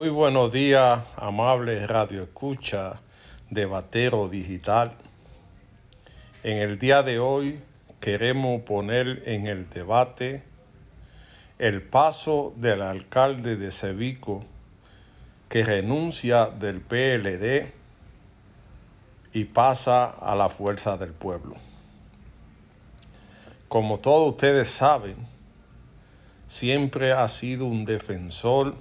Muy buenos días, amables Radio Escucha de Batero Digital. En el día de hoy queremos poner en el debate el paso del alcalde de Sevico, que renuncia del PLD y pasa a la fuerza del pueblo. Como todos ustedes saben, siempre ha sido un defensor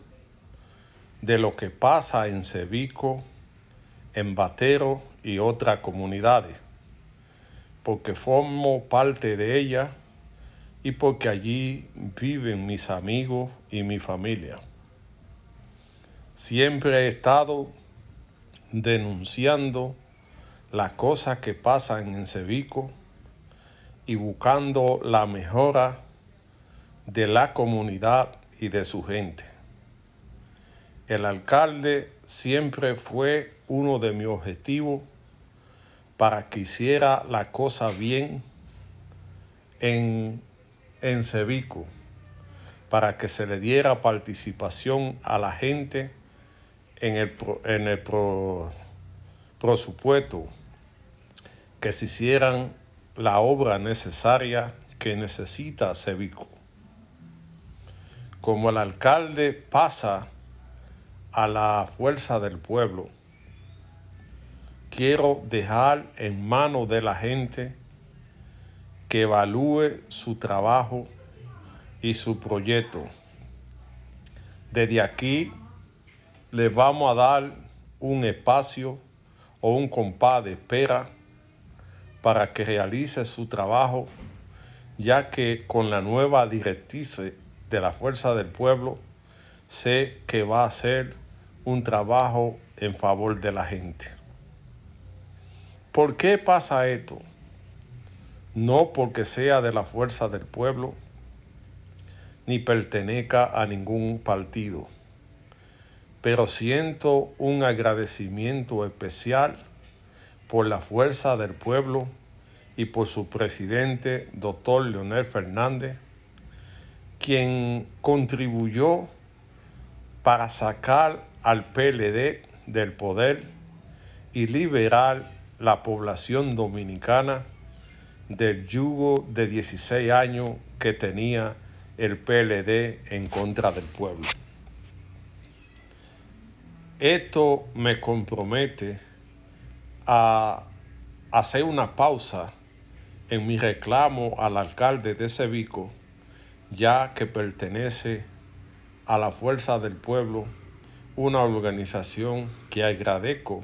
de lo que pasa en Cevico, en Batero y otras comunidades, porque formo parte de ella y porque allí viven mis amigos y mi familia. Siempre he estado denunciando las cosas que pasan en Cevico y buscando la mejora de la comunidad y de su gente. El alcalde siempre fue uno de mis objetivos para que hiciera la cosa bien en, en Cevico, para que se le diera participación a la gente en el, en el pro, presupuesto, que se hicieran la obra necesaria que necesita Cevico. Como el alcalde pasa a la fuerza del pueblo. Quiero dejar en manos de la gente que evalúe su trabajo y su proyecto. Desde aquí les vamos a dar un espacio o un compás de espera para que realice su trabajo, ya que con la nueva directrice de la fuerza del pueblo sé que va a ser un trabajo en favor de la gente. ¿Por qué pasa esto? No porque sea de la fuerza del pueblo, ni pertenezca a ningún partido, pero siento un agradecimiento especial por la fuerza del pueblo y por su presidente, doctor Leonel Fernández, quien contribuyó para sacar al PLD del poder y liberar la población dominicana del yugo de 16 años que tenía el PLD en contra del pueblo. Esto me compromete a hacer una pausa en mi reclamo al alcalde de Cevico, ya que pertenece a la Fuerza del Pueblo, una organización que agradezco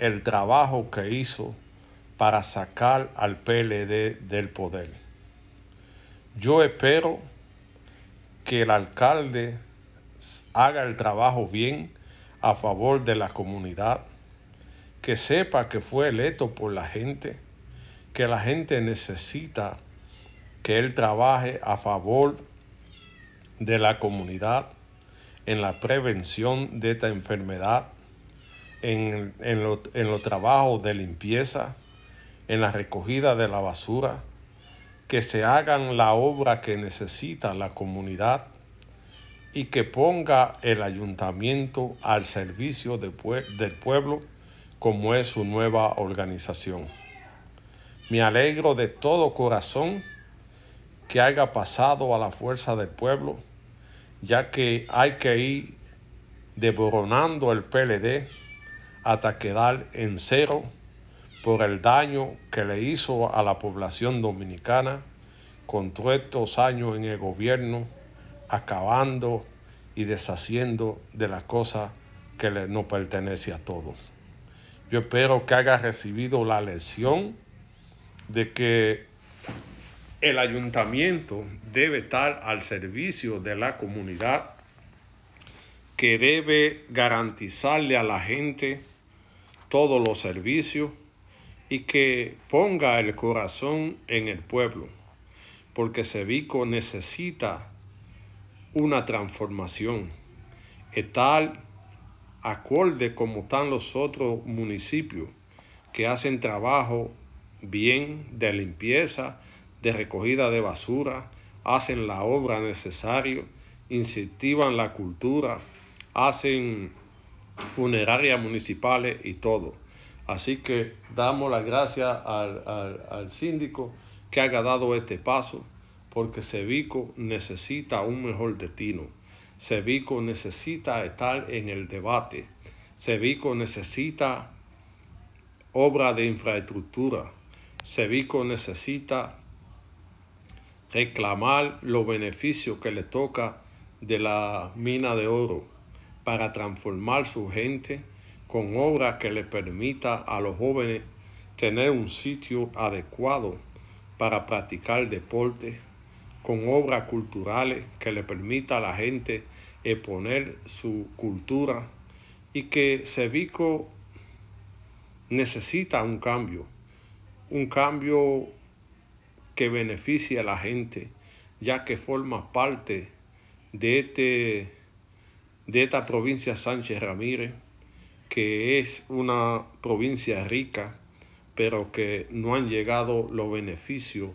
el trabajo que hizo para sacar al PLD del poder. Yo espero que el alcalde haga el trabajo bien a favor de la comunidad, que sepa que fue electo por la gente, que la gente necesita que él trabaje a favor de la comunidad en la prevención de esta enfermedad, en, los trabajos de limpieza, en la recogida de la basura, que se hagan la obra que necesita la comunidad y que ponga el ayuntamiento al servicio del pueblo como es su nueva organización. Me alegro de todo corazón que haya pasado a la fuerza del pueblo ya que hay que ir devoronando el PLD hasta quedar en cero por el daño que le hizo a la población dominicana con todos estos años en el gobierno, acabando y deshaciendo de las cosas que le, no pertenece a todos. Yo espero que haya recibido la lección de que el ayuntamiento debe estar al servicio de la comunidad que debe garantizarle a la gente todos los servicios y que ponga el corazón en el pueblo, porque Sevico necesita una transformación, tal acorde como están los otros municipios que hacen trabajo bien de limpieza, de recogida de basura, hacen la obra necesaria, incentivan la cultura, hacen funerarias municipales y todo. Así que damos las gracias al, al síndico que haya dado este paso, porque Sevico necesita un mejor destino. Sevico necesita estar en el debate. Sevico necesita obra de infraestructura. Sevico necesita reclamar los beneficios que le toca de la mina de oro para transformar su gente con obras que le permita a los jóvenes tener un sitio adecuado para practicar deporte, con obras culturales que le permita a la gente exponer su cultura y que Sevico necesita un cambio, un cambio que beneficia a la gente, ya que forma parte de, este, de esta provincia Sánchez Ramírez, que es una provincia rica, pero que no han llegado los beneficios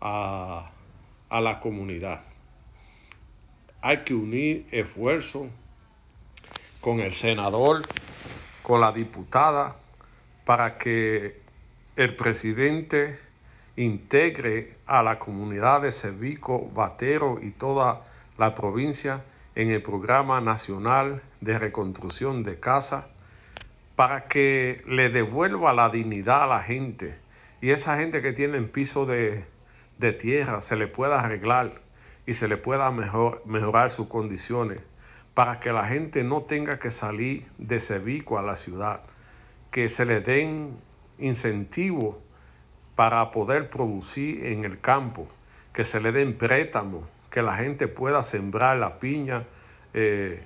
a, a la comunidad. Hay que unir esfuerzos con el senador, con la diputada, para que el presidente integre a la comunidad de Cervico, Vatero y toda la provincia en el Programa Nacional de Reconstrucción de Casa para que le devuelva la dignidad a la gente y esa gente que tiene en piso de, tierra se le pueda arreglar y se le pueda mejorar sus condiciones para que la gente no tenga que salir de Cevico a la ciudad, que se le den incentivos para poder producir en el campo, que se le den préstamos, que la gente pueda sembrar la piña, eh,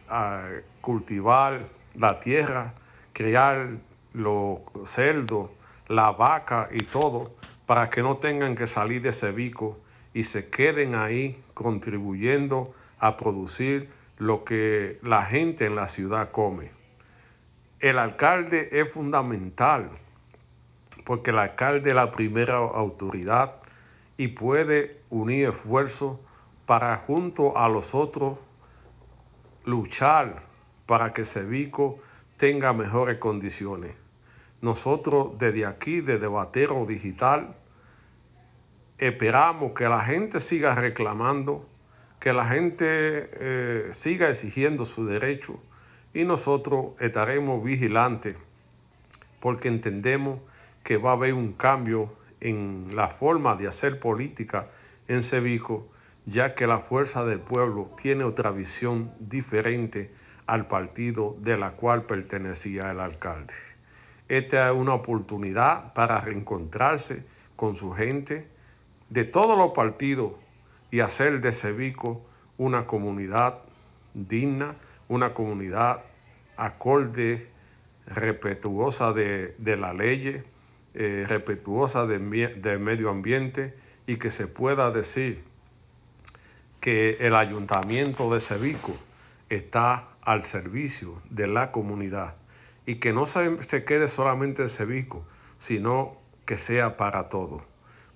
cultivar la tierra, criar los cerdos, la vaca y todo, para que no tengan que salir de ese bico y se queden ahí contribuyendo a producir lo que la gente en la ciudad come. El alcalde es fundamental porque el alcalde es la primera autoridad y puede unir esfuerzos para junto a los otros luchar para que Sevico tenga mejores condiciones. Nosotros desde aquí, desde Batero Digital, esperamos que la gente siga reclamando, que la gente eh, siga exigiendo su derecho y nosotros estaremos vigilantes porque entendemos que va a haber un cambio en la forma de hacer política en Sevico, ya que la fuerza del pueblo tiene otra visión diferente al partido de la cual pertenecía el alcalde. Esta es una oportunidad para reencontrarse con su gente de todos los partidos y hacer de Sevico una comunidad digna, una comunidad acorde, respetuosa de, de la ley eh, respetuosa del de medio ambiente y que se pueda decir que el ayuntamiento de Sevico está al servicio de la comunidad y que no se, quede solamente en Sevico, sino que sea para todos.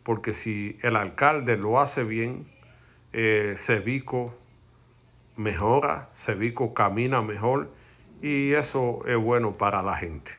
Porque si el alcalde lo hace bien, eh, Sevico mejora, Sevico camina mejor y eso es bueno para la gente.